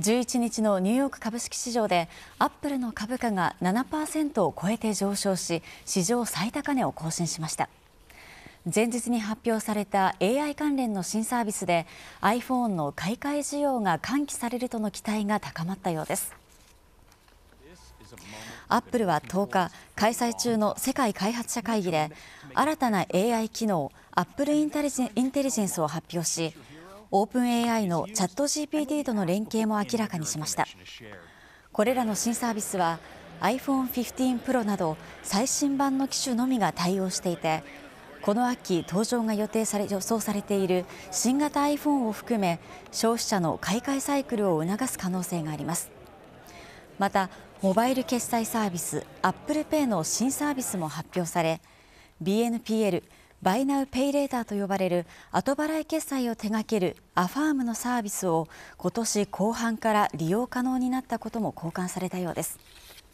11日のニューヨーク株式市場でアップルの株価が7%を超えて上昇し史上最高値を更新しました前日に発表された AI 関連の新サービスで iPhone の買い替え需要が喚起されるとの期待が高まったようですアップルは10日開催中の世界開発者会議で新たな AI 機能アップルインテリジェンスを発表しオープン AI のチャット GPT との連携も明らかにしましたこれらの新サービスは iPhone15 Pro など最新版の機種のみが対応していてこの秋登場が予定され予想されている新型 iPhone を含め消費者の買い替えサイクルを促す可能性がありますまたモバイル決済サービス ApplePay の新サービスも発表され BNPL バイナウペイレーターと呼ばれる後払い決済を手掛けるアファームのサービスを今年後半から利用可能になったことも交換されたようです。